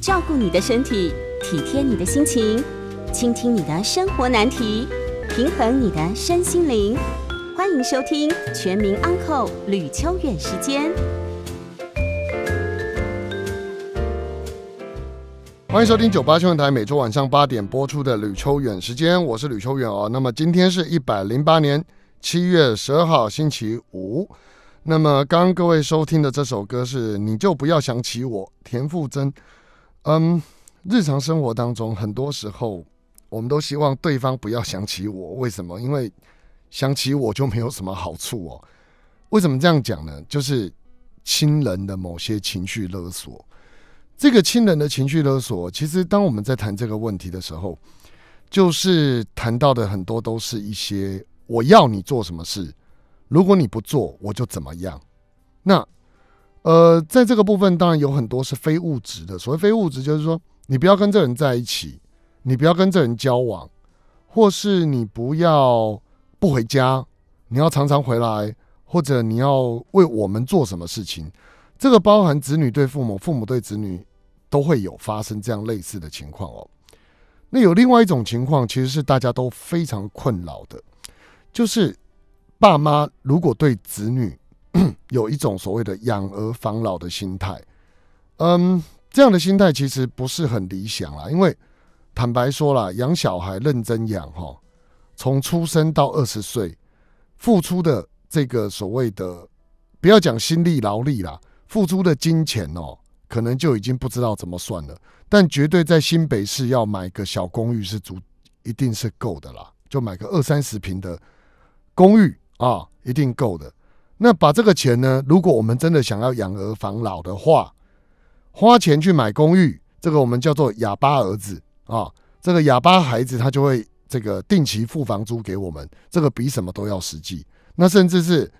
照顾你的身体，体贴你的心情，倾听你的生活难题，平衡你的身心灵。欢迎收听《全民安扣吕秋远时间。欢迎收听九八新闻台每周晚上八点播出的吕秋远时间，我是吕秋远哦。那么今天是一百零八年七月十二号，星期五。那么刚刚各位收听的这首歌是《你就不要想起我》，田馥甄。嗯，日常生活当中，很多时候我们都希望对方不要想起我。为什么？因为想起我就没有什么好处哦。为什么这样讲呢？就是亲人的某些情绪勒索。这个亲人的情绪勒索，其实当我们在谈这个问题的时候，就是谈到的很多都是一些“我要你做什么事，如果你不做，我就怎么样”。那呃，在这个部分，当然有很多是非物质的。所谓非物质，就是说你不要跟这人在一起，你不要跟这人交往，或是你不要不回家，你要常常回来，或者你要为我们做什么事情。这个包含子女对父母、父母对子女，都会有发生这样类似的情况哦。那有另外一种情况，其实是大家都非常困扰的，就是爸妈如果对子女。有一种所谓的养儿防老的心态，嗯，这样的心态其实不是很理想啦。因为坦白说啦，养小孩认真养哈，从出生到二十岁，付出的这个所谓的不要讲心力劳力啦，付出的金钱哦，可能就已经不知道怎么算了。但绝对在新北市要买个小公寓是足，一定是够的啦。就买个二三十平的公寓啊，一定够的。那把这个钱呢？如果我们真的想要养儿防老的话，花钱去买公寓，这个我们叫做哑巴儿子啊。这个哑巴孩子他就会这个定期付房租给我们，这个比什么都要实际。那甚至是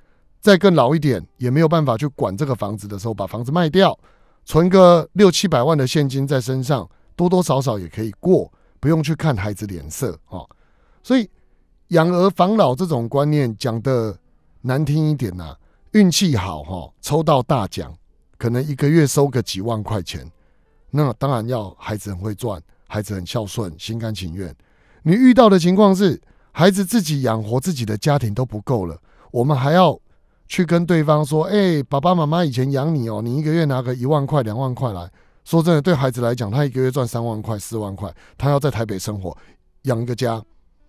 再更老一点也没有办法去管这个房子的时候，把房子卖掉，存个六七百万的现金在身上，多多少少也可以过，不用去看孩子脸色啊。所以养儿防老这种观念讲的。难听一点呐，运气好哈，抽到大奖，可能一个月收个几万块钱，那当然要孩子很会赚，孩子很孝顺，心甘情愿。你遇到的情况是，孩子自己养活自己的家庭都不够了，我们还要去跟对方说，哎，爸爸妈妈以前养你哦，你一个月拿个一万块、两万块来。说真的，对孩子来讲，他一个月赚三万块、四万块，他要在台北生活，养个家，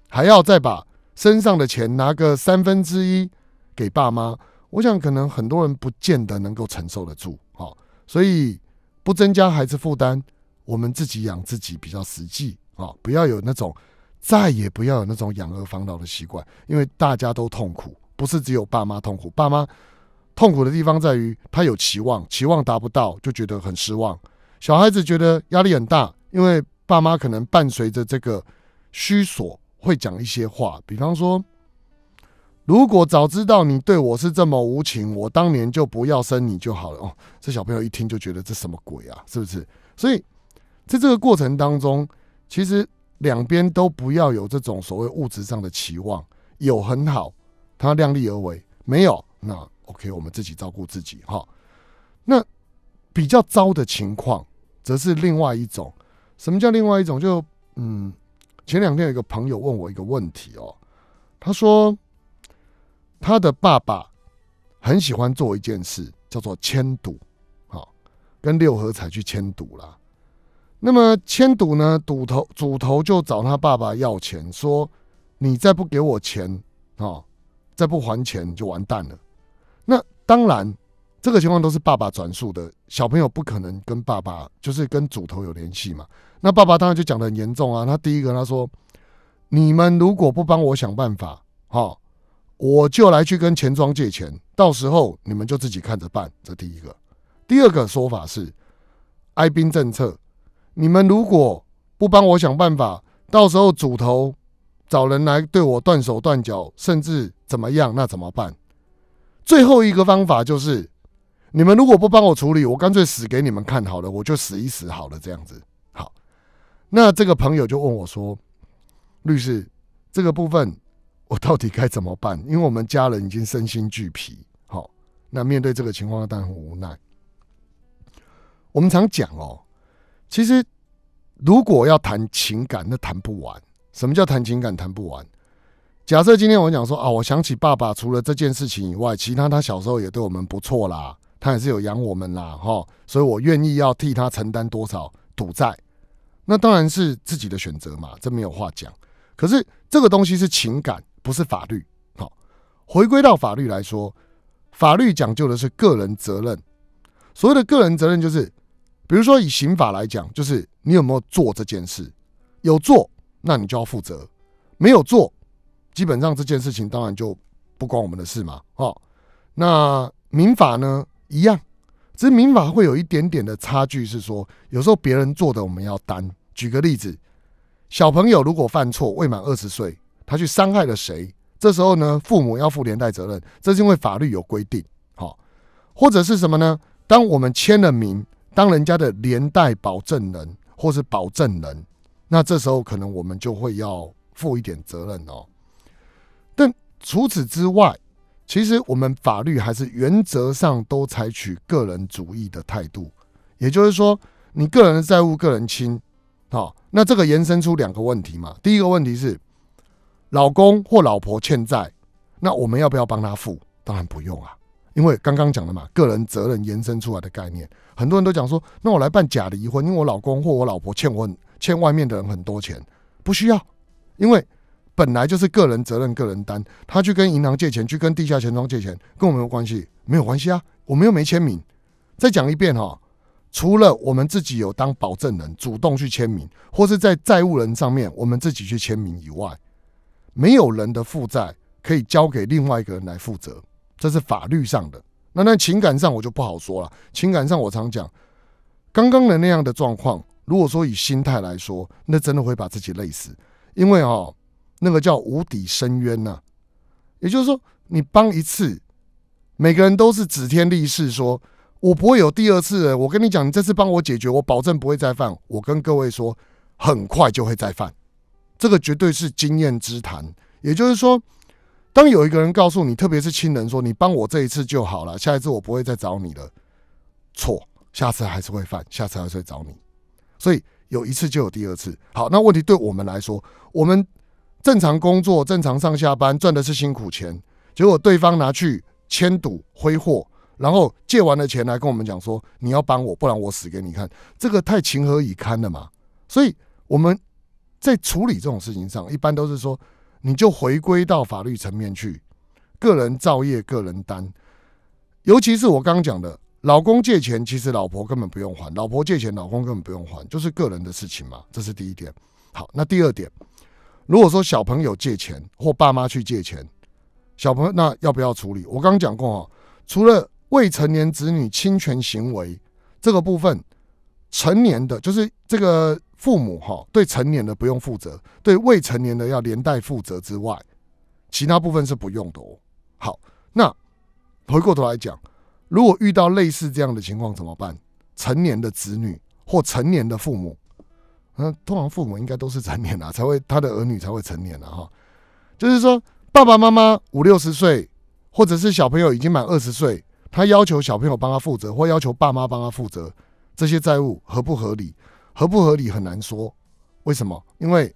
还要再把身上的钱拿个三分之一。给爸妈，我想可能很多人不见得能够承受得住，好，所以不增加孩子负担，我们自己养自己比较实际啊！不要有那种，再也不要有那种养儿防老的习惯，因为大家都痛苦，不是只有爸妈痛苦。爸妈痛苦的地方在于，他有期望，期望达不到就觉得很失望。小孩子觉得压力很大，因为爸妈可能伴随着这个虚索会讲一些话，比方说。如果早知道你对我是这么无情，我当年就不要生你就好了哦。这小朋友一听就觉得这什么鬼啊，是不是？所以，在这个过程当中，其实两边都不要有这种所谓物质上的期望，有很好，他量力而为；没有，那 OK，我们自己照顾自己哈。那比较糟的情况，则是另外一种。什么叫另外一种？就嗯，前两天有一个朋友问我一个问题哦，他说。他的爸爸很喜欢做一件事，叫做迁赌，好，跟六合彩去迁赌啦。那么迁赌呢，赌头赌头就找他爸爸要钱，说你再不给我钱，啊，再不还钱就完蛋了。那当然，这个情况都是爸爸转述的，小朋友不可能跟爸爸就是跟赌头有联系嘛。那爸爸当然就讲的严重啊，他第一个他说，你们如果不帮我想办法，好。我就来去跟钱庄借钱，到时候你们就自己看着办。这第一个，第二个说法是哀兵政策。你们如果不帮我想办法，到时候主头找人来对我断手断脚，甚至怎么样，那怎么办？最后一个方法就是，你们如果不帮我处理，我干脆死给你们看好了，我就死一死好了，这样子。好，那这个朋友就问我说：“律师，这个部分。”我到底该怎么办？因为我们家人已经身心俱疲。好，那面对这个情况，当然很无奈。我们常讲哦，其实如果要谈情感，那谈不完。什么叫谈情感谈不完？假设今天我讲说啊，我想起爸爸，除了这件事情以外，其他他小时候也对我们不错啦，他也是有养我们啦，哈。所以我愿意要替他承担多少赌债，那当然是自己的选择嘛，这没有话讲。可是这个东西是情感。不是法律，好，回归到法律来说，法律讲究的是个人责任。所谓的个人责任，就是比如说以刑法来讲，就是你有没有做这件事，有做，那你就要负责；没有做，基本上这件事情当然就不关我们的事嘛。哦，那民法呢，一样，只是民法会有一点点的差距，是说有时候别人做的我们要担。举个例子，小朋友如果犯错，未满二十岁。他去伤害了谁？这时候呢，父母要负连带责任，这是因为法律有规定。好，或者是什么呢？当我们签了名，当人家的连带保证人或是保证人，那这时候可能我们就会要负一点责任哦。但除此之外，其实我们法律还是原则上都采取个人主义的态度，也就是说，你个人的债务个人清。好，那这个延伸出两个问题嘛。第一个问题是。老公或老婆欠债，那我们要不要帮他付？当然不用啊，因为刚刚讲了嘛，个人责任延伸出来的概念，很多人都讲说，那我来办假离婚，因为我老公或我老婆欠我欠外面的人很多钱，不需要，因为本来就是个人责任，个人担，他去跟银行借钱，去跟地下钱庄借钱，跟我没有关系，没有关系啊，我们又没签名。再讲一遍哈，除了我们自己有当保证人，主动去签名，或是在债务人上面我们自己去签名以外。没有人的负债可以交给另外一个人来负责，这是法律上的。那那情感上我就不好说了。情感上我常讲，刚刚的那样的状况，如果说以心态来说，那真的会把自己累死。因为哦，那个叫无底深渊呐。也就是说，你帮一次，每个人都是指天立誓说，我不会有第二次。我跟你讲，你这次帮我解决，我保证不会再犯。我跟各位说，很快就会再犯。这个绝对是经验之谈，也就是说，当有一个人告诉你，特别是亲人，说你帮我这一次就好了，下一次我不会再找你了，错，下次还是会犯，下次还是会找你，所以有一次就有第二次。好，那问题对我们来说，我们正常工作、正常上下班，赚的是辛苦钱，结果对方拿去签赌挥霍，然后借完了钱来跟我们讲说你要帮我，不然我死给你看，这个太情何以堪了嘛，所以我们。在处理这种事情上，一般都是说，你就回归到法律层面去，个人造业，个人担。尤其是我刚刚讲的，老公借钱，其实老婆根本不用还；，老婆借钱，老公根本不用还，就是个人的事情嘛。这是第一点。好，那第二点，如果说小朋友借钱，或爸妈去借钱，小朋友那要不要处理？我刚刚讲过啊，除了未成年子女侵权行为这个部分，成年的就是这个。父母哈对成年的不用负责，对未成年的要连带负责之外，其他部分是不用的哦。好，那回过头来讲，如果遇到类似这样的情况怎么办？成年的子女或成年的父母，嗯，通常父母应该都是成年了才会他的儿女才会成年了哈。就是说，爸爸妈妈五六十岁，或者是小朋友已经满二十岁，他要求小朋友帮他负责，或要求爸妈帮他负责，这些债务合不合理？合不合理很难说，为什么？因为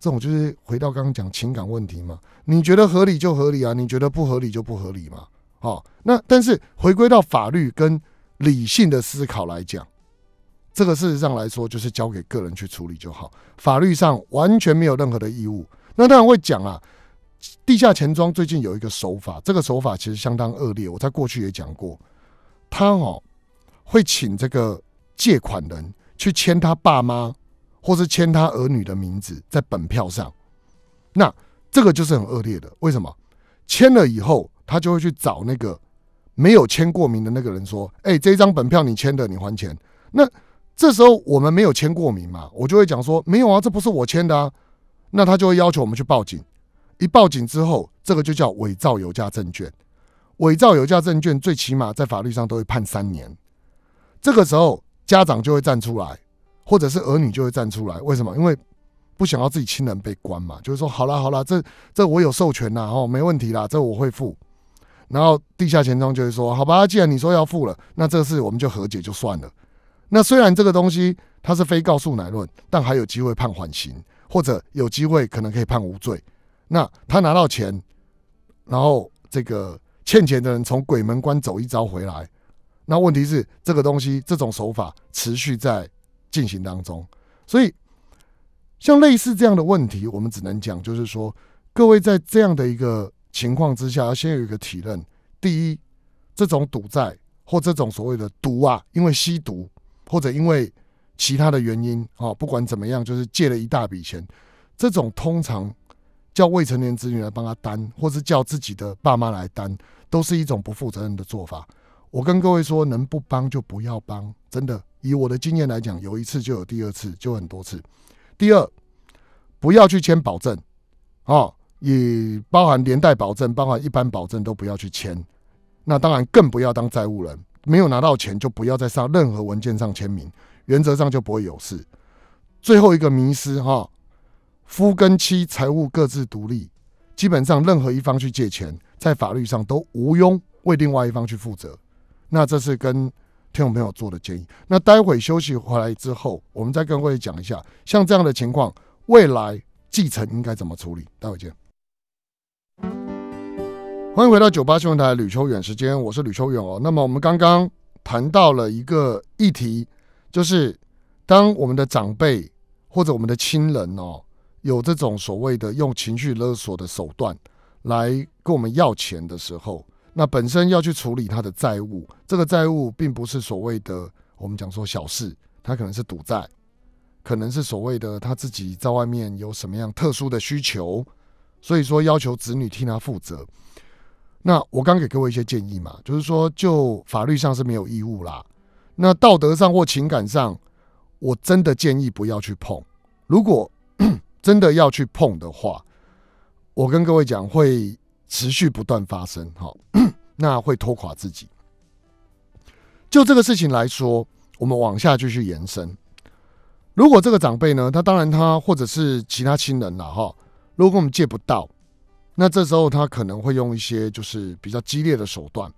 这种就是回到刚刚讲情感问题嘛。你觉得合理就合理啊，你觉得不合理就不合理嘛。好，那但是回归到法律跟理性的思考来讲，这个事实上来说就是交给个人去处理就好。法律上完全没有任何的义务。那当然会讲啊，地下钱庄最近有一个手法，这个手法其实相当恶劣。我在过去也讲过，他哦会请这个借款人。去签他爸妈，或是签他儿女的名字在本票上，那这个就是很恶劣的。为什么？签了以后，他就会去找那个没有签过名的那个人说：“哎，这张本票你签的，你还钱。”那这时候我们没有签过名嘛，我就会讲说：“没有啊，这不是我签的啊。”那他就会要求我们去报警。一报警之后，这个就叫伪造有价证券。伪造有价证券最起码在法律上都会判三年。这个时候。家长就会站出来，或者是儿女就会站出来。为什么？因为不想要自己亲人被关嘛。就是说，好了好了，这这我有授权了哦，没问题啦，这我会付。然后地下钱庄就会说，好吧，既然你说要付了，那这事我们就和解就算了。那虽然这个东西它是非告诉乃论，但还有机会判缓刑，或者有机会可能可以判无罪。那他拿到钱，然后这个欠钱的人从鬼门关走一遭回来。那问题是，这个东西这种手法持续在进行当中，所以像类似这样的问题，我们只能讲，就是说，各位在这样的一个情况之下，要先有一个体认：第一，这种赌债或这种所谓的毒啊，因为吸毒或者因为其他的原因啊，不管怎么样，就是借了一大笔钱，这种通常叫未成年子女来帮他担，或是叫自己的爸妈来担，都是一种不负责任的做法。我跟各位说，能不帮就不要帮。真的，以我的经验来讲，有一次就有第二次，就很多次。第二，不要去签保证，啊，也包含连带保证、包含一般保证，都不要去签。那当然更不要当债务人，没有拿到钱就不要再上任何文件上签名。原则上就不会有事。最后一个迷失哈，夫跟妻财务各自独立，基本上任何一方去借钱，在法律上都无庸为另外一方去负责。那这是跟听众朋友做的建议。那待会休息回来之后，我们再跟各位讲一下，像这样的情况，未来继承应该怎么处理？待会见。欢迎回到九八新闻台吕秋远时间，我是吕秋远哦。那么我们刚刚谈到了一个议题，就是当我们的长辈或者我们的亲人哦，有这种所谓的用情绪勒索的手段来跟我们要钱的时候。那本身要去处理他的债务，这个债务并不是所谓的我们讲说小事，他可能是赌债，可能是所谓的他自己在外面有什么样特殊的需求，所以说要求子女替他负责。那我刚给各位一些建议嘛，就是说就法律上是没有义务啦，那道德上或情感上，我真的建议不要去碰。如果 真的要去碰的话，我跟各位讲会。持续不断发生，好，那会拖垮自己。就这个事情来说，我们往下继续延伸。如果这个长辈呢，他当然他或者是其他亲人了哈。如果我们借不到，那这时候他可能会用一些就是比较激烈的手段。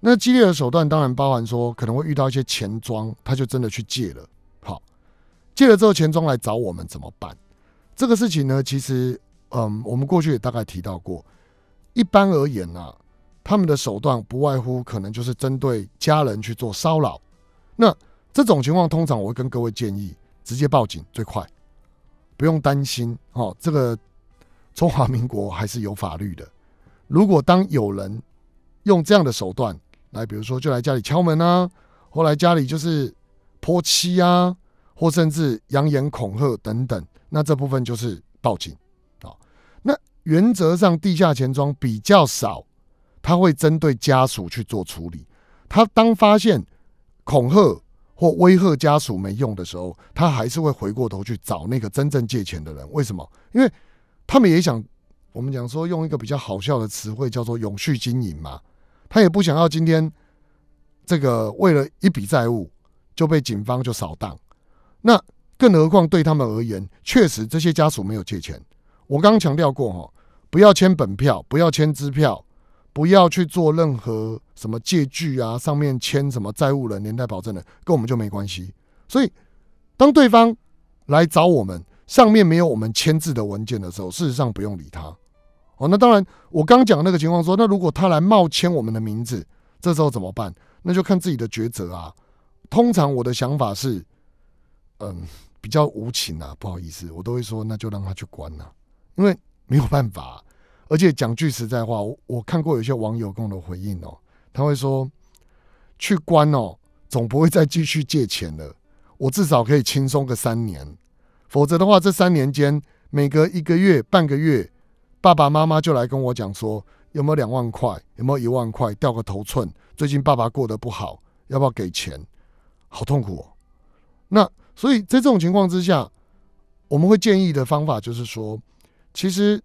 那激烈的手段当然包含说可能会遇到一些钱庄，他就真的去借了。好，借了之后钱庄来找我们怎么办？这个事情呢，其实嗯，我们过去也大概提到过。一般而言啊，他们的手段不外乎可能就是针对家人去做骚扰。那这种情况，通常我会跟各位建议，直接报警最快，不用担心哦。这个中华民国还是有法律的。如果当有人用这样的手段来，比如说就来家里敲门啊，或来家里就是泼漆啊，或甚至扬言恐吓等等，那这部分就是报警。原则上，地下钱庄比较少，他会针对家属去做处理。他当发现恐吓或威吓家属没用的时候，他还是会回过头去找那个真正借钱的人。为什么？因为他们也想，我们讲说用一个比较好笑的词汇叫做“永续经营”嘛。他也不想要今天这个为了一笔债务就被警方就扫荡。那更何况对他们而言，确实这些家属没有借钱。我刚刚强调过哈。不要签本票，不要签支票，不要去做任何什么借据啊，上面签什么债务人、连带保证人，跟我们就没关系。所以，当对方来找我们，上面没有我们签字的文件的时候，事实上不用理他。哦，那当然，我刚讲那个情况说，那如果他来冒签我们的名字，这时候怎么办？那就看自己的抉择啊。通常我的想法是，嗯，比较无情啊，不好意思，我都会说那就让他去关了，因为没有办法。而且讲句实在话，我我看过有些网友跟我的回应哦，他会说去关哦，总不会再继续借钱了。我至少可以轻松个三年，否则的话，这三年间每隔一个月、半个月，爸爸妈妈就来跟我讲说有没有两万块，有没有一万块，掉个头寸。最近爸爸过得不好，要不要给钱？好痛苦哦。那所以在这种情况之下，我们会建议的方法就是说，其实。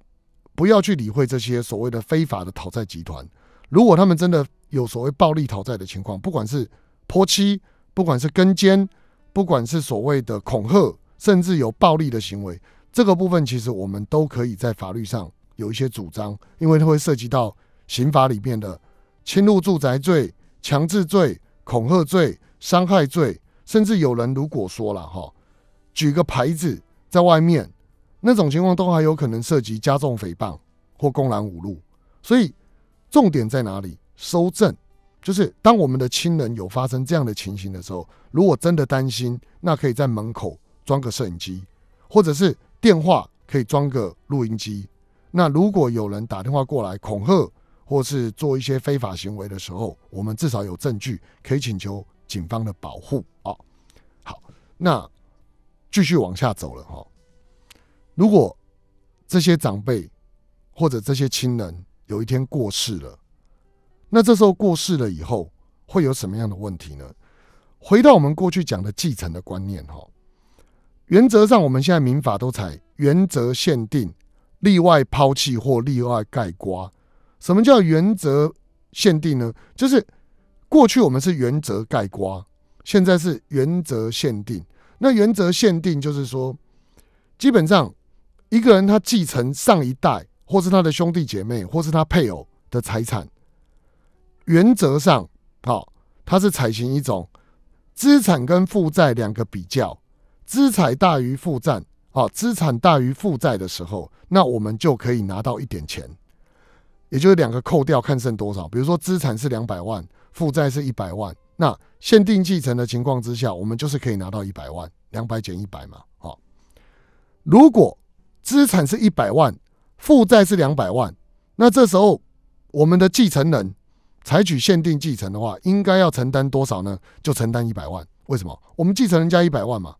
不要去理会这些所谓的非法的讨债集团。如果他们真的有所谓暴力讨债的情况，不管是泼漆，不管是跟奸，不管是所谓的恐吓，甚至有暴力的行为，这个部分其实我们都可以在法律上有一些主张，因为它会涉及到刑法里面的侵入住宅罪、强制罪、恐吓罪、伤害罪，甚至有人如果说了哈，举个牌子在外面。那种情况都还有可能涉及加重诽谤或公然侮辱，所以重点在哪里？收证，就是当我们的亲人有发生这样的情形的时候，如果真的担心，那可以在门口装个摄影机，或者是电话可以装个录音机。那如果有人打电话过来恐吓，或是做一些非法行为的时候，我们至少有证据，可以请求警方的保护。哦，好，那继续往下走了哈。如果这些长辈或者这些亲人有一天过世了，那这时候过世了以后会有什么样的问题呢？回到我们过去讲的继承的观念，哈，原则上我们现在民法都采原则限定、例外抛弃或例外盖刮。什么叫原则限定呢？就是过去我们是原则盖刮，现在是原则限定。那原则限定就是说，基本上。一个人他继承上一代，或是他的兄弟姐妹，或是他配偶的财产，原则上，好，他是采行一种资产跟负债两个比较，资产大于负债，啊，资产大于负债的时候，那我们就可以拿到一点钱，也就是两个扣掉看剩多少。比如说资产是两百万，负债是一百万，那限定继承的情况之下，我们就是可以拿到一百万，两百减一百嘛，好，如果。资产是一百万，负债是两百万。那这时候，我们的继承人采取限定继承的话，应该要承担多少呢？就承担一百万。为什么？我们继承人家一百万嘛。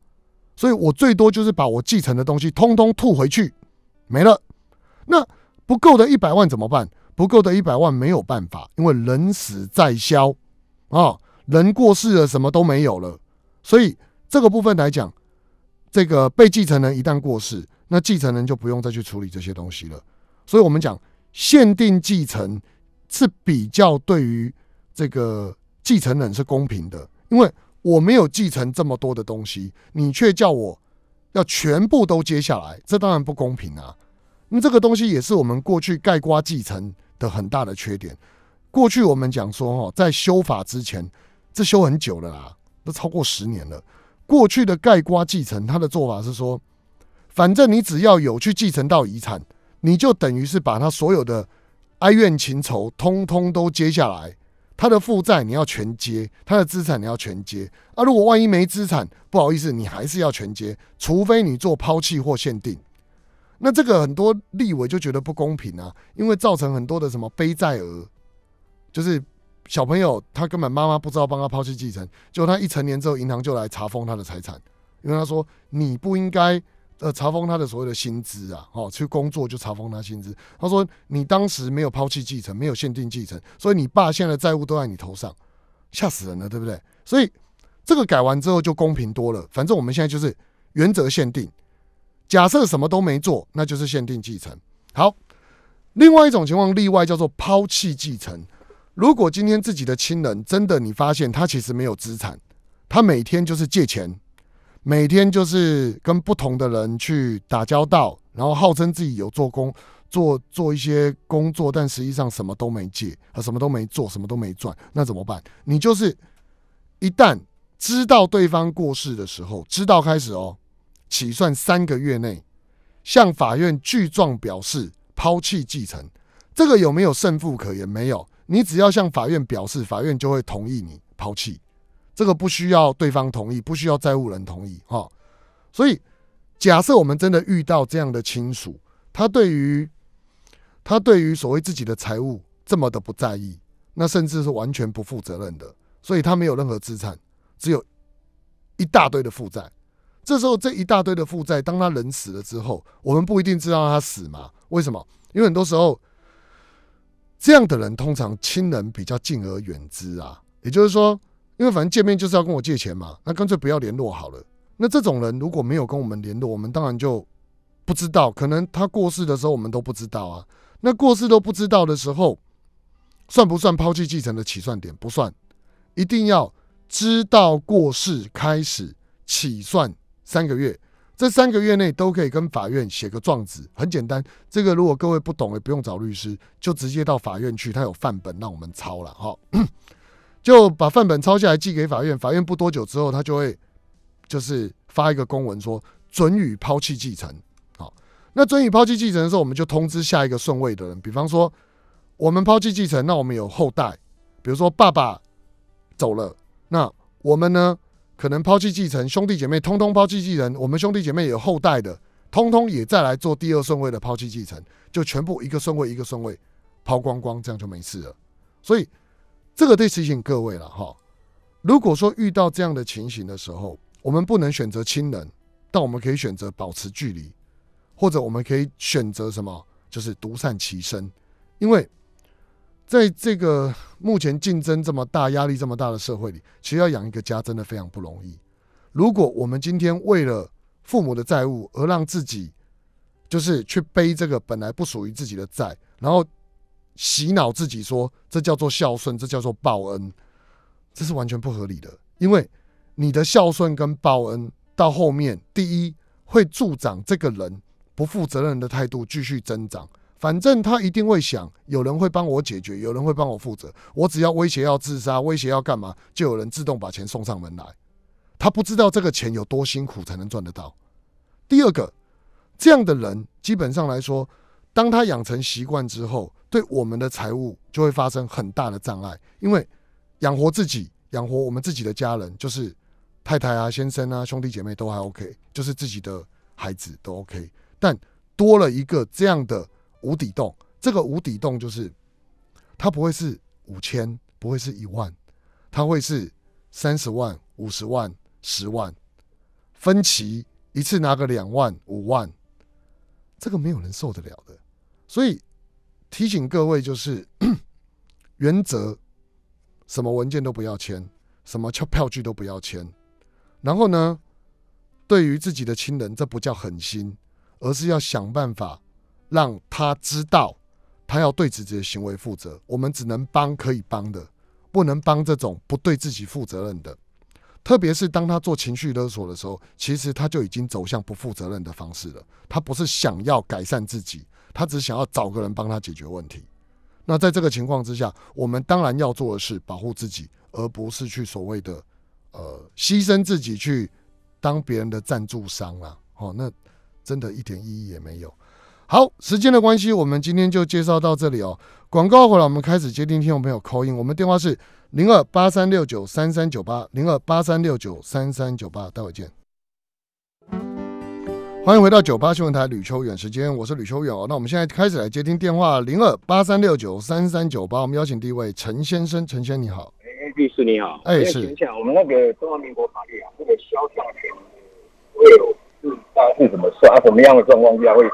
所以我最多就是把我继承的东西通通吐回去，没了。那不够的一百万怎么办？不够的一百万没有办法，因为人死债消啊，人过世了，什么都没有了。所以这个部分来讲，这个被继承人一旦过世，那继承人就不用再去处理这些东西了，所以我们讲限定继承是比较对于这个继承人是公平的，因为我没有继承这么多的东西，你却叫我要全部都接下来，这当然不公平啊。那这个东西也是我们过去盖瓜继承的很大的缺点。过去我们讲说哈，在修法之前，这修很久了啦，都超过十年了。过去的盖瓜继承，他的做法是说。反正你只要有去继承到遗产，你就等于是把他所有的哀怨情仇通通都接下来，他的负债你要全接，他的资产你要全接。啊，如果万一没资产，不好意思，你还是要全接，除非你做抛弃或限定。那这个很多立委就觉得不公平啊，因为造成很多的什么背债额，就是小朋友他根本妈妈不知道帮他抛弃继承，就他一成年之后，银行就来查封他的财产，因为他说你不应该。呃，查封他的所有的薪资啊，哦，去工作就查封他薪资。他说你当时没有抛弃继承，没有限定继承，所以你爸现在的债务都在你头上，吓死人了，对不对？所以这个改完之后就公平多了。反正我们现在就是原则限定，假设什么都没做，那就是限定继承。好，另外一种情况例外叫做抛弃继承。如果今天自己的亲人真的你发现他其实没有资产，他每天就是借钱。每天就是跟不同的人去打交道，然后号称自己有做工，做做一些工作，但实际上什么都没借，啊，什么都没做，什么都没赚，那怎么办？你就是一旦知道对方过世的时候，知道开始哦，起算三个月内，向法院具状表示抛弃继承，这个有没有胜负可言？没有，你只要向法院表示，法院就会同意你抛弃。这个不需要对方同意，不需要债务人同意，哈。所以，假设我们真的遇到这样的亲属，他对于他对于所谓自己的财务这么的不在意，那甚至是完全不负责任的，所以他没有任何资产，只有一大堆的负债。这时候这一大堆的负债，当他人死了之后，我们不一定知道他死嘛？为什么？因为很多时候，这样的人通常亲人比较敬而远之啊，也就是说。因为反正见面就是要跟我借钱嘛，那干脆不要联络好了。那这种人如果没有跟我们联络，我们当然就不知道。可能他过世的时候我们都不知道啊。那过世都不知道的时候，算不算抛弃继承的起算点？不算，一定要知道过世开始起算三个月，这三个月内都可以跟法院写个状子。很简单，这个如果各位不懂也不用找律师，就直接到法院去，他有范本让我们抄了哈。就把范本抄下来寄给法院，法院不多久之后，他就会就是发一个公文说准予抛弃继承。好，那准予抛弃继承的时候，我们就通知下一个顺位的人，比方说我们抛弃继承，那我们有后代，比如说爸爸走了，那我们呢可能抛弃继承，兄弟姐妹通通抛弃继承，我们兄弟姐妹有后代的，通通也再来做第二顺位的抛弃继承，就全部一个顺位一个顺位抛光光，这样就没事了，所以。这个得提醒各位了哈。如果说遇到这样的情形的时候，我们不能选择亲人，但我们可以选择保持距离，或者我们可以选择什么？就是独善其身。因为在这个目前竞争这么大、压力这么大的社会里，其实要养一个家真的非常不容易。如果我们今天为了父母的债务而让自己，就是去背这个本来不属于自己的债，然后。洗脑自己说，这叫做孝顺，这叫做报恩，这是完全不合理的。因为你的孝顺跟报恩到后面，第一会助长这个人不负责任的态度继续增长。反正他一定会想，有人会帮我解决，有人会帮我负责，我只要威胁要自杀，威胁要干嘛，就有人自动把钱送上门来。他不知道这个钱有多辛苦才能赚得到。第二个，这样的人基本上来说。当他养成习惯之后，对我们的财务就会发生很大的障碍。因为养活自己、养活我们自己的家人，就是太太啊、先生啊、兄弟姐妹都还 OK，就是自己的孩子都 OK。但多了一个这样的无底洞，这个无底洞就是它不会是五千，不会是一万，它会是三十万、五十万、十万，分期一次拿个两万、五万。这个没有人受得了的，所以提醒各位就是：原则，什么文件都不要签，什么票票据都不要签。然后呢，对于自己的亲人，这不叫狠心，而是要想办法让他知道，他要对自己的行为负责。我们只能帮可以帮的，不能帮这种不对自己负责任的。特别是当他做情绪勒索的时候，其实他就已经走向不负责任的方式了。他不是想要改善自己，他只想要找个人帮他解决问题。那在这个情况之下，我们当然要做的是保护自己，而不是去所谓的呃牺牲自己去当别人的赞助商啦。哦，那真的一点意义也没有。好，时间的关系，我们今天就介绍到这里哦。广告回来，我们开始接听听众朋友口音。我们电话是零二八三六九三三九八，零二八三六九三三九八，待会见。欢迎回到九八新闻台，吕秋远，时间我是吕秋远哦。那我们现在开始来接听电话，零二八三六九三三九八。我们邀请第一位陈先生，陈先生你好，哎律师你好，哎是。我想我们那个中华民国法律啊，那个肖像权会有是大概是什么事啊？什么样的状况下会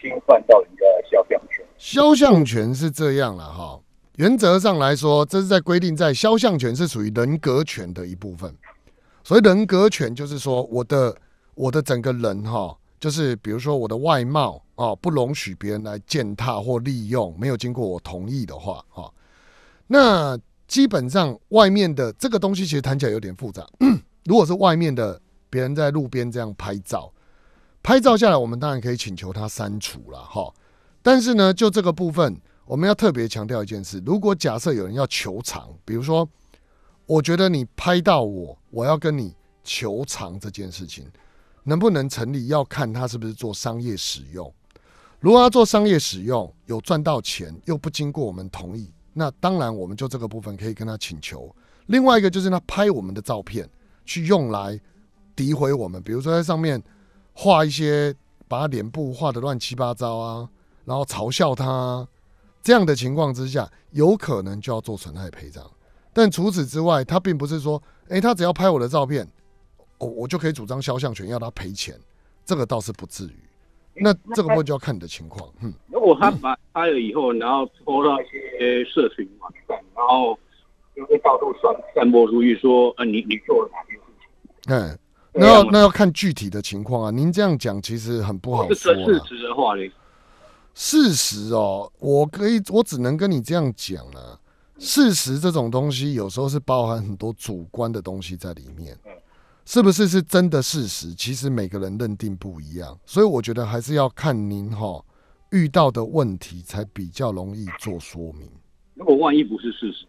侵犯到人家肖像？肖像权是这样了哈，原则上来说，这是在规定，在肖像权是属于人格权的一部分。所以人格权就是说，我的我的整个人哈，就是比如说我的外貌啊，不容许别人来践踏或利用，没有经过我同意的话哈。那基本上外面的这个东西其实谈起来有点复杂。如果是外面的别人在路边这样拍照，拍照下来，我们当然可以请求他删除了哈。但是呢，就这个部分，我们要特别强调一件事：，如果假设有人要求偿，比如说，我觉得你拍到我，我要跟你求偿这件事情，能不能成立？要看他是不是做商业使用。如果他做商业使用，有赚到钱，又不经过我们同意，那当然，我们就这个部分可以跟他请求。另外一个就是他拍我们的照片去用来诋毁我们，比如说在上面画一些把脸部画的乱七八糟啊。然后嘲笑他，这样的情况之下，有可能就要做损害赔偿。但除此之外，他并不是说，哎，他只要拍我的照片，我我就可以主张肖像权要他赔钱，这个倒是不至于。那这个问题就要看你的情况，嗯。如果他拍了以后，然后抽到一些社群网站，然后就会到处散散播出去，说，呃，你你做了哪些事情？嗯，那要那要看具体的情况啊。您这样讲其实很不好说。是事实的话嘞。事实哦，我可以，我只能跟你这样讲啊。事实这种东西，有时候是包含很多主观的东西在里面。是不是是真的事实？其实每个人认定不一样，所以我觉得还是要看您哈遇到的问题才比较容易做说明。如果万一不是事实，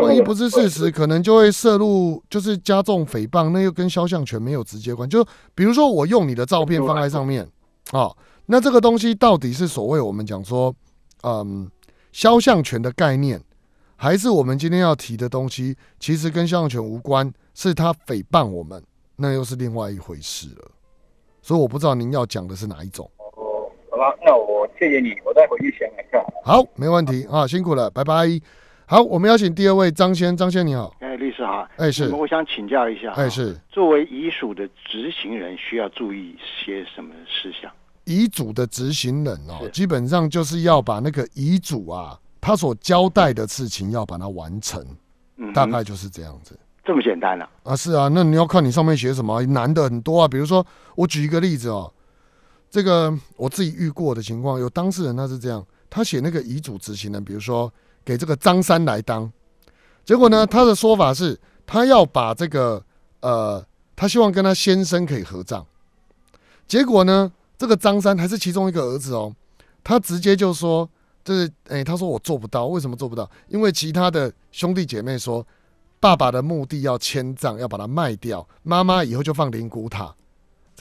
万一不是事实，可能就会涉入，就是加重诽谤，那又跟肖像权没有直接关。就比如说，我用你的照片放在上面啊。那这个东西到底是所谓我们讲说，嗯，肖像权的概念，还是我们今天要提的东西？其实跟肖像权无关，是他诽谤我们，那又是另外一回事了。所以我不知道您要讲的是哪一种。哦，好，那我谢谢你，我再回去想一下。好，没问题啊，辛苦了，拜拜。好，我们邀请第二位张先，张先你好。哎，律师好。哎，是。我想请教一下，哎，是，作为遗属的执行人，需要注意些什么事项？遗嘱的执行人哦，基本上就是要把那个遗嘱啊，他所交代的事情要把它完成，大概就是这样子，这么简单啊？啊？是啊，那你要看你上面写什么，难的很多啊。比如说，我举一个例子哦，这个我自己遇过的情况，有当事人他是这样，他写那个遗嘱执行人，比如说给这个张三来当，结果呢，他的说法是他要把这个呃，他希望跟他先生可以合葬，结果呢？这个张三还是其中一个儿子哦，他直接就说，就是哎，他说我做不到，为什么做不到？因为其他的兄弟姐妹说，爸爸的墓地要迁葬，要把它卖掉，妈妈以后就放灵骨塔，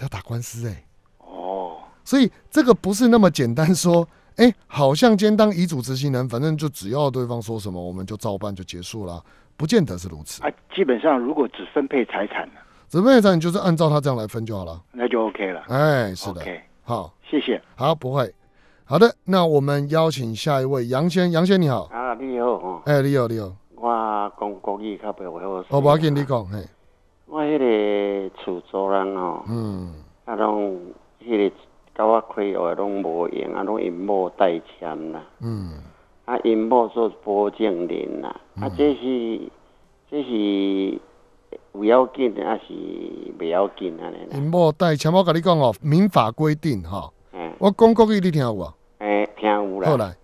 要打官司哎，哦，所以这个不是那么简单说，哎，好像兼当遗嘱执行人，反正就只要对方说什么，我们就照办就结束了，不见得是如此啊。基本上如果只分配财产只分配财产就是按照他这样来分就好了，那就 OK 了，哎，是的。好，谢谢。好，不会。好的，那我们邀请下一位杨先，杨先你好。啊，你好哦。哎，你好，你好。我讲国语较袂好。我要紧，你讲嘿。我迄个厝租人哦，嗯，啊拢迄个甲我开，学拢无用，啊拢因某代签啦，嗯，啊因某做保证人啦，啊这是这是。袂要紧，还是不要紧安尼啦。无，请我跟你讲哦，民法规定哈，我讲过给你听有无？诶，听有啦。后来，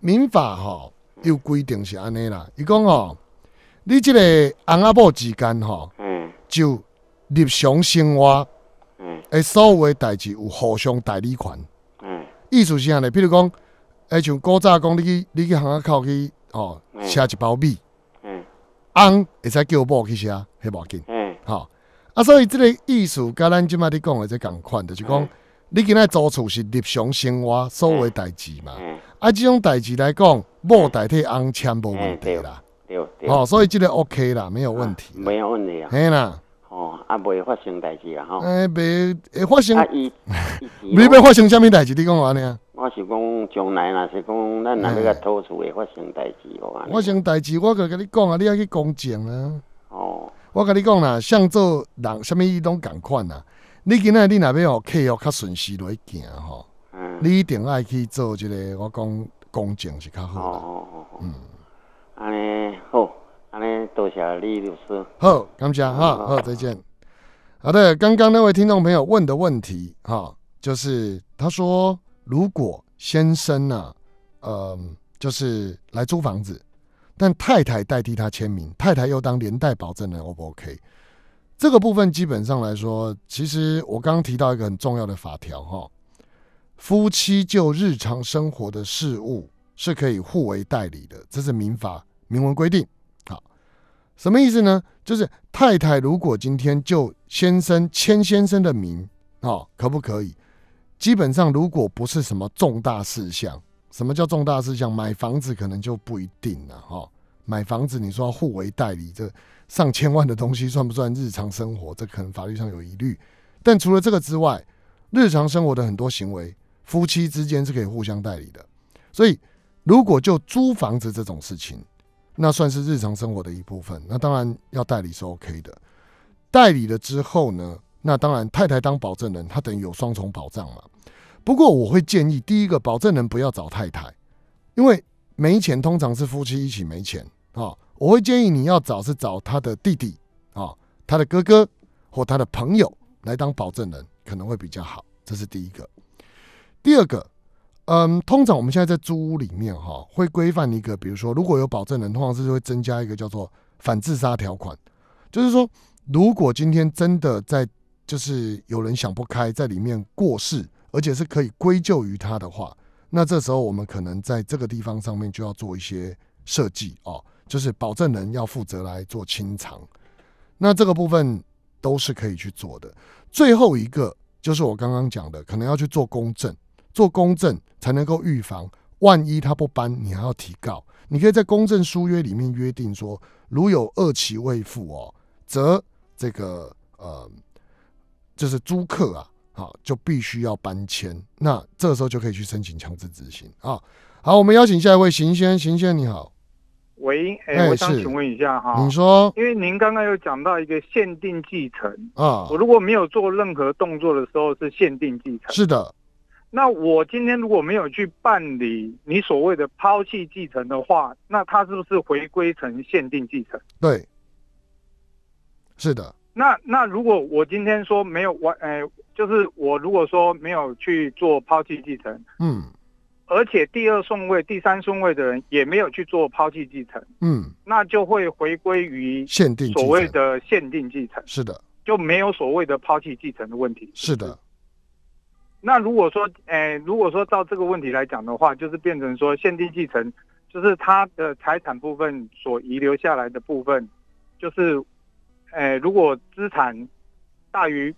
民法哈又规定是安尼啦。伊讲哦，你这个阿阿婆之间哈，就日常生活，诶，所有的代志有互相代理权。意思是安尼，比如讲，诶，像古早讲，你去你去巷阿靠去哦，吃一包米。翁会使叫某去写，无要紧。嗯，好，啊，所以即个意思甲咱即摆的讲的这同款就是讲你今天租厝是日常生活所有代志嘛。嗯，啊，这种代志来讲，某代替翁签无问题啦。对对对，好，所以这个 OK 啦，没有问题，没有问题啊。哎呐。哦，啊未发生代志啊。吼，哎，未会发生。啊，伊，你要发生什么代志？你讲话呢？我是讲将来，若是讲咱若那个投诉会发生代志，我发生代志，我可甲你讲啊，你要去公证啊。哦，我甲你讲啦，想做人，什物伊拢共款啦。你今日你若边互客户较顺势来行吼，你一定爱去做这个。我讲公证是较好哦哦哦，嗯，尼好。多谢你，刘叔。好，刚讲哈，好，再见。好的，刚刚那位听众朋友问的问题，哈，就是他说，如果先生呢，嗯，就是来租房子，但太太代替他签名，太太又当连带保证人，O 不 OK？这个部分基本上来说，其实我刚刚提到一个很重要的法条，哈，夫妻就日常生活的事物是可以互为代理的，这是民法明文规定。什么意思呢？就是太太如果今天就先生签先生的名哦，可不可以？基本上如果不是什么重大事项，什么叫重大事项？买房子可能就不一定了哈。买房子你说互为代理，这上千万的东西算不算日常生活？这可能法律上有疑虑。但除了这个之外，日常生活的很多行为，夫妻之间是可以互相代理的。所以如果就租房子这种事情，那算是日常生活的一部分。那当然要代理是 OK 的，代理了之后呢，那当然太太当保证人，她等于有双重保障嘛。不过我会建议，第一个保证人不要找太太，因为没钱通常是夫妻一起没钱啊。我会建议你要找是找他的弟弟啊、他的哥哥或他的朋友来当保证人，可能会比较好。这是第一个。第二个。嗯，通常我们现在在租屋里面哈，会规范一个，比如说如果有保证人，通常是会增加一个叫做反自杀条款，就是说如果今天真的在就是有人想不开在里面过世，而且是可以归咎于他的话，那这时候我们可能在这个地方上面就要做一些设计哦，就是保证人要负责来做清偿，那这个部分都是可以去做的。最后一个就是我刚刚讲的，可能要去做公证。做公证才能够预防，万一他不搬，你还要提告。你可以在公证书约里面约定说，如有二期未付哦，则这个呃，就是租客啊，好就必须要搬迁。那这个时候就可以去申请强制执行啊。好，我们邀请下一位邢先邢先你好，喂，哎，我想请问一下哈，你说，因为您刚刚有讲到一个限定继承啊，我如果没有做任何动作的时候是限定继承，是的。那我今天如果没有去办理你所谓的抛弃继承的话，那他是不是回归成限定继承？对，是的。那那如果我今天说没有完，哎，就是我如果说没有去做抛弃继承，嗯，而且第二顺位、第三顺位的人也没有去做抛弃继承，嗯，那就会回归于限定所谓的限定继承。是的，就没有所谓的抛弃继承的问题。是的。那如果说，诶，如果说照这个问题来讲的话，就是变成说限定继承，就是他的财产部分所遗留下来的部分，就是，诶，如果资产大于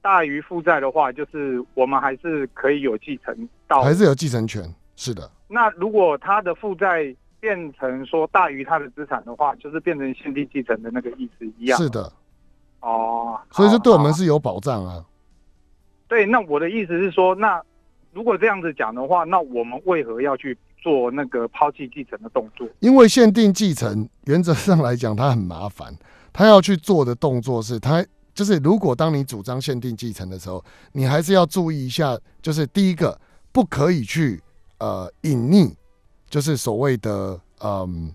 大于负债的话，就是我们还是可以有继承到，还是有继承权，是的。那如果他的负债变成说大于他的资产的话，就是变成限定继承的那个意思一样。是的，哦，所以说对我们是有保障啊。对，那我的意思是说，那如果这样子讲的话，那我们为何要去做那个抛弃继承的动作？因为限定继承原则上来讲，它很麻烦。他要去做的动作是，他就是如果当你主张限定继承的时候，你还是要注意一下，就是第一个，不可以去呃隐匿，就是所谓的嗯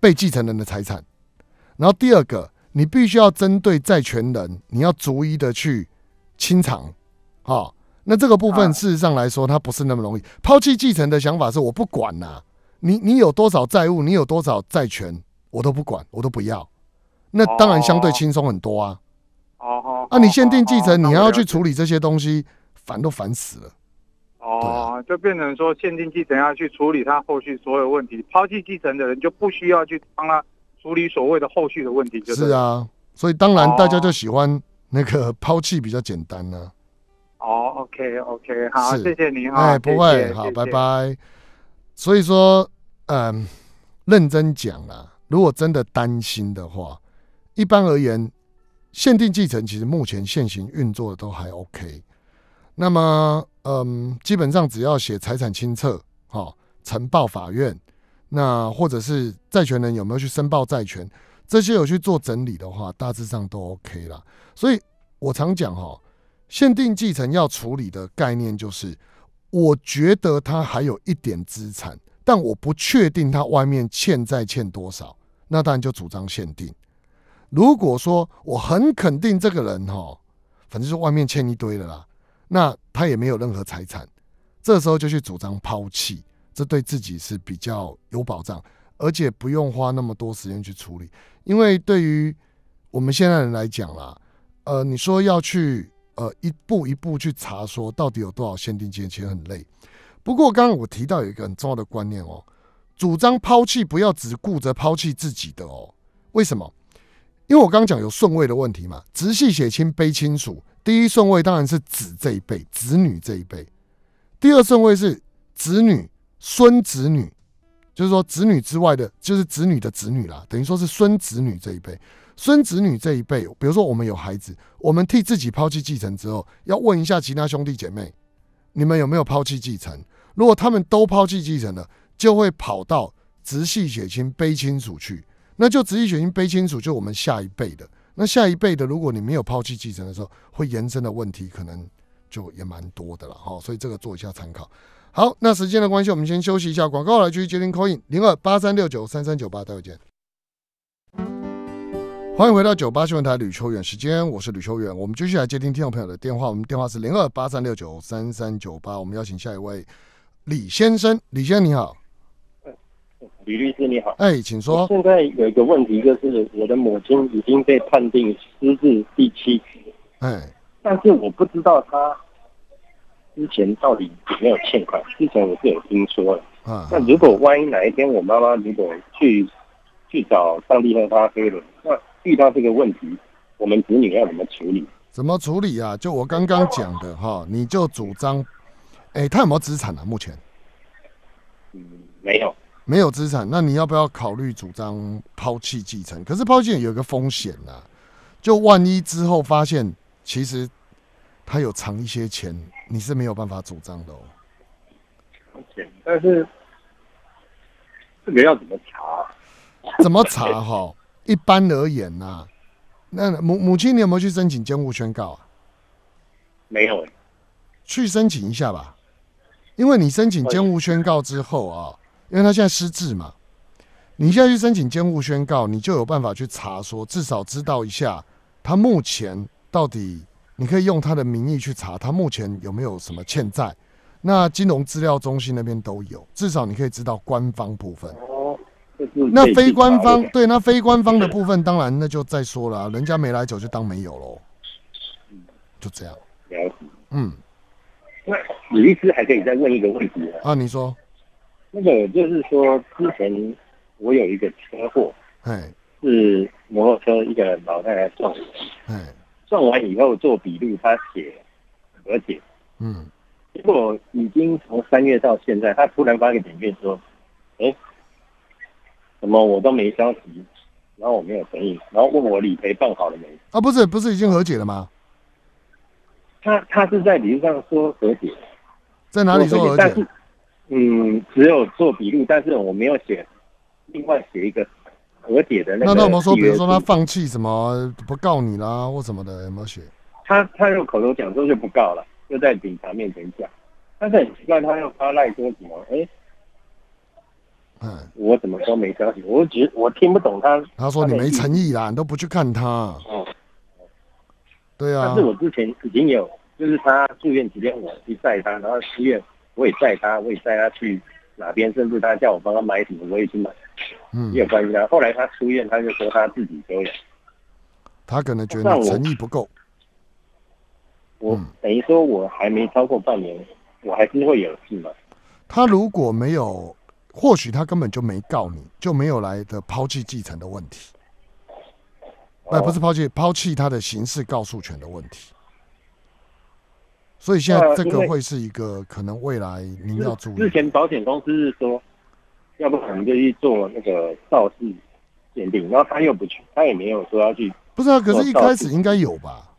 被继承人的财产。然后第二个，你必须要针对债权人，你要逐一的去清偿。好，那这个部分事实上来说，它不是那么容易。抛弃继承的想法是我不管呐，你你有多少债务，你有多少债权，我都不管，我都不要。那当然相对轻松很多啊。哦哦。啊，你限定继承，你要去处理这些东西，烦都烦死了。哦，就变成说限定继承要去处理他后续所有问题，抛弃继承的人就不需要去帮他处理所谓的后续的问题。是啊，所以当然大家就喜欢那个 抛弃比较简单呢。哦，OK，OK，好，谢谢您，哎，不会，好，拜拜。所以说，嗯，认真讲啊，如果真的担心的话，一般而言，限定继承其实目前现行运作的都还 OK。那么，嗯，基本上只要写财产清册，哈，呈报法院，那或者是债权人有没有去申报债权，这些有去做整理的话，大致上都 OK 了。所以我常讲哈。限定继承要处理的概念就是，我觉得他还有一点资产，但我不确定他外面欠债欠多少，那当然就主张限定。如果说我很肯定这个人哈，反正就外面欠一堆的啦，那他也没有任何财产，这时候就去主张抛弃，这对自己是比较有保障，而且不用花那么多时间去处理。因为对于我们现代人来讲啦，呃，你说要去。呃，一步一步去查，说到底有多少限定件，其实很累。不过刚刚我提到有一个很重要的观念哦，主张抛弃不要只顾着抛弃自己的哦。为什么？因为我刚刚讲有顺位的问题嘛，直系血亲卑亲属，第一顺位当然是子这一辈，子女这一辈。第二顺位是子女孙子女，就是说子女之外的，就是子女的子女啦，等于说是孙子女这一辈。孙子女这一辈，比如说我们有孩子，我们替自己抛弃继承之后，要问一下其他兄弟姐妹，你们有没有抛弃继承？如果他们都抛弃继承了，就会跑到直系血亲背亲属去，那就直系血亲背亲属就我们下一辈的。那下一辈的，如果你没有抛弃继承的时候，会延伸的问题可能就也蛮多的了哈。所以这个做一下参考。好，那时间的关系，我们先休息一下。广告来去 j 接 n c o i n 零二八三六九三三九八，会见。欢迎回到九八新闻台，吕秋远，时间我是吕秋远，我们继续来接听听众朋友的电话，我们电话是零二八三六九三三九八，我们邀请下一位李先生，李先生你好，李律师你好，哎，请说，现在有一个问题就是我的母亲已经被判定私自第七，哎，但是我不知道他之前到底有没有欠款，之前我是有听说，啊，那如果万一哪一天我妈妈如果去去找上帝问发飞轮？遇到这个问题，我们子女要怎么处理？怎么处理啊？就我刚刚讲的哈，你就主张，哎，他有没有资产啊？目前，嗯，没有，没有资产，那你要不要考虑主张抛弃继承？可是抛弃有一个风险呢，就万一之后发现其实他有藏一些钱，你是没有办法主张的哦。但是这个要怎么查？怎么查哈？一般而言呐，那母母亲，你有没有去申请监护宣告啊？没有去申请一下吧，因为你申请监护宣告之后啊，因为他现在失智嘛，你现在去申请监护宣告，你就有办法去查说，至少知道一下他目前到底，你可以用他的名义去查他目前有没有什么欠债，那金融资料中心那边都有，至少你可以知道官方部分。那非官方对，那非官方的部分，当然那就再说了，人家没来走就当没有喽，就这样。嗯，那李律师还可以再问一个问题啊？啊，你说，那个就是说，之前我有一个车祸，哎，是摩托车一个老太太撞，哎，撞完以后做笔录，他写，而且，嗯，结果已经从三月到现在，他突然发个短信说，哎。什么我都没消息，然后我没有回应，然后问我理赔办好了没？啊，不是，不是已经和解了吗？他他是在论上说和解，在哪里和解？但是嗯，只有做笔录，但是我没有写，另外写一个和解的那那我们说，比如说他放弃什么不告你啦，或什么的有没有写？他他用口头讲，说就不告了，就在警察面前讲。但是很奇怪，他又发赖什么？哎。嗯，我怎么说没消息？我只我听不懂他。他说你没诚意啦，你都不去看他。哦，对啊。但是我之前已经有，就是他住院期间我去载他，然后出院我也载他，我也带他去哪边，甚至他叫我帮他买什么，我也去买。嗯，有关系啊。后来他出院，他就说他自己收养。他可能觉得诚意不够。我等于说，我还没超过半年，我还是会有事嘛。他如果没有。或许他根本就没告你，就没有来的抛弃继承的问题，哎，不是抛弃抛弃他的刑事告诉权的问题。所以现在这个会是一个可能未来您要注意。之前保险公司是说，要不我们就去做那个肇事鉴定，然后他又不去，他也没有说要去。不是啊，可是一开始应该有吧？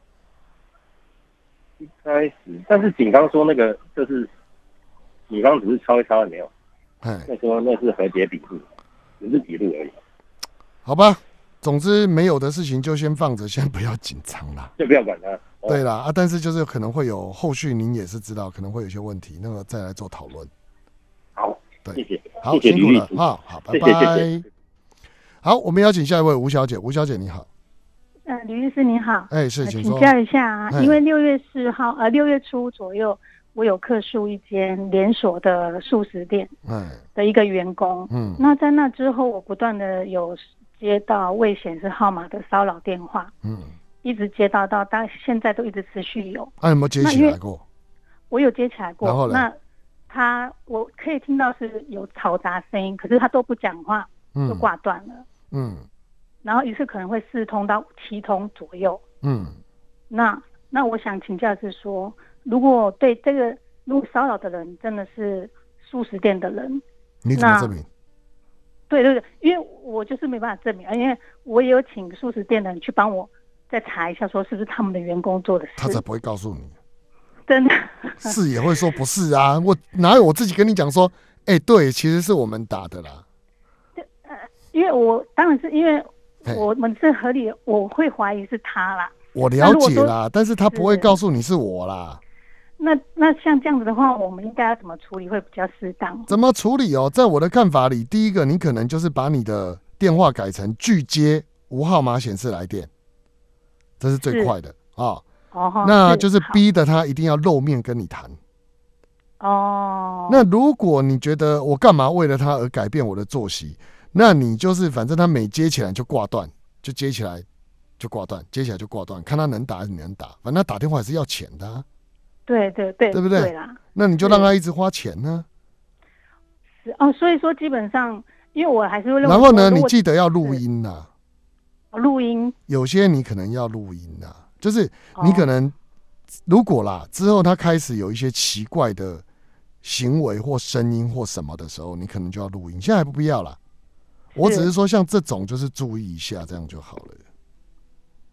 一开始，但是警方说那个就是，你方只是敲一敲，了没有？哎，那时候那是和解笔比只是笔录而已。好吧，总之没有的事情就先放着，先不要紧张了，就不要紧张。对了啊，但是就是可能会有后续，您也是知道，可能会有些问题，那么再来做讨论。好，谢谢，好辛苦了，好好，拜拜。好，我们邀请下一位吴小姐，吴小姐你好。呃，李律师你好，哎，是，请教一下啊，因为六月四号呃六月初左右。我有客诉一间连锁的素食店，嗯，的一个员工，嗯，那在那之后，我不断的有接到未显示号码的骚扰电话，嗯，一直接到到大现在都一直持续有，那有没接起来过？我有接起来过，然后那他我可以听到是有嘈杂声音，可是他都不讲话，就挂断了，嗯，然后一次可能会四通到七通左右，嗯，那那我想请教是说。如果对这个如果骚扰的人真的是素食店的人，你怎么证明？对对对，因为我就是没办法证明，因为我也有请素食店的人去帮我再查一下，说是不是他们的员工做的事。他才不会告诉你，真的。是也会说不是啊，我哪有我自己跟你讲说，哎，对，其实是我们打的啦。呃，因为我当然是因为我们是合理，我会怀疑是他啦。我了解啦，但是他不会告诉你是我啦。那那像这样子的话，我们应该要怎么处理会比较适当？怎么处理哦？在我的看法里，第一个，你可能就是把你的电话改成拒接无号码显示来电，这是最快的啊。哦，那就是逼得他一定要露面跟你谈。哦。那如果你觉得我干嘛为了他而改变我的作息，那你就是反正他每接起来就挂断，就接起来就挂断，接起来就挂断，看他能打还是能打。反正他打电话还是要钱的。对对对，对不对？对那你就让他一直花钱呢？是哦，所以说基本上，因为我还是会认为。然后呢？你记得要录音呐。录音。有些你可能要录音呐，就是你可能如果啦，之后他开始有一些奇怪的行为或声音或什么的时候，你可能就要录音。现在不必要啦。我只是说像这种就是注意一下，这样就好了。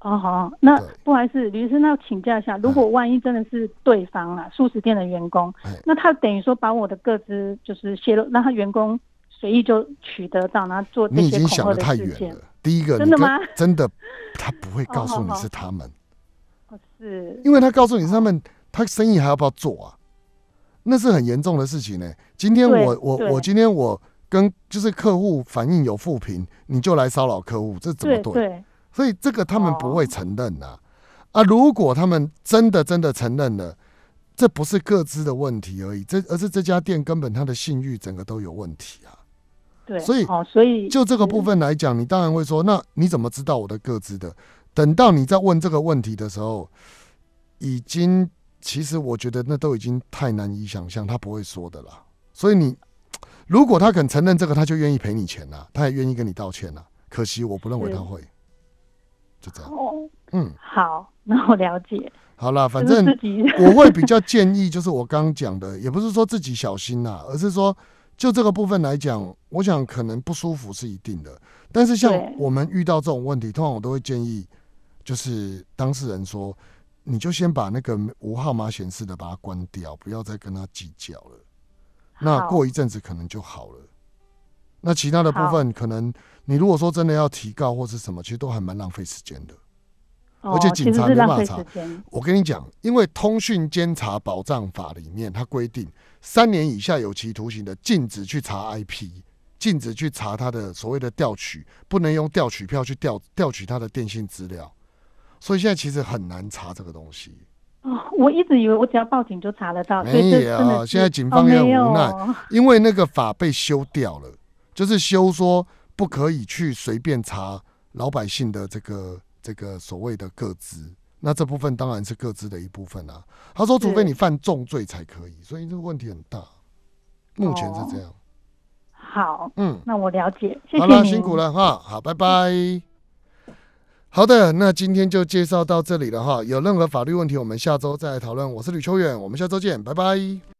哦好，那不好意思，律师？那请教一下，如果万一真的是对方啦，素食店的员工，那他等于说把我的个资就是泄露，让他员工随意就取得到，然后做你已经想的太远了。第一个，真的吗？真的，他不会告诉你是他们，是因为他告诉你是他们，他生意还要不要做啊？那是很严重的事情呢。今天我我我今天我跟就是客户反映有负评，你就来骚扰客户，这怎么对？所以这个他们不会承认呐，啊！如果他们真的真的承认了，这不是各自的问题而已，这而是这家店根本他的信誉整个都有问题啊。对，所以，所以就这个部分来讲，你当然会说，那你怎么知道我的各自的？等到你在问这个问题的时候，已经其实我觉得那都已经太难以想象，他不会说的了。所以你如果他肯承认这个，他就愿意赔你钱呐，他也愿意跟你道歉呐。可惜我不认为他会。哦，嗯，好，那我了解。好了，反正 我会比较建议，就是我刚讲的，也不是说自己小心呐，而是说就这个部分来讲，我想可能不舒服是一定的。但是像我们遇到这种问题，通常我都会建议，就是当事人说，你就先把那个无号码显示的把它关掉，不要再跟他计较了。那过一阵子可能就好了。那其他的部分可能。你如果说真的要提告或是什么，其实都还蛮浪费时间的。而且警察没法查。我跟你讲，因为《通讯监察保障法》里面它规定，三年以下有期徒刑的禁止去查 IP，禁止去查他的所谓的调取，不能用调取票去调调取他的电信资料。所以现在其实很难查这个东西。哦，我一直以为我只要报警就查得到。没有，现在警方也很无奈，因为那个法被修掉了，就是修说。不可以去随便查老百姓的这个这个所谓的个资，那这部分当然是个资的一部分啊。他说，除非你犯重罪才可以，所以这个问题很大。目前是这样。好，嗯，那我了解，谢谢，辛苦了哈，好，拜拜。好的，那今天就介绍到这里了哈。有任何法律问题，我们下周再来讨论。我是吕秋远，我们下周见，拜拜。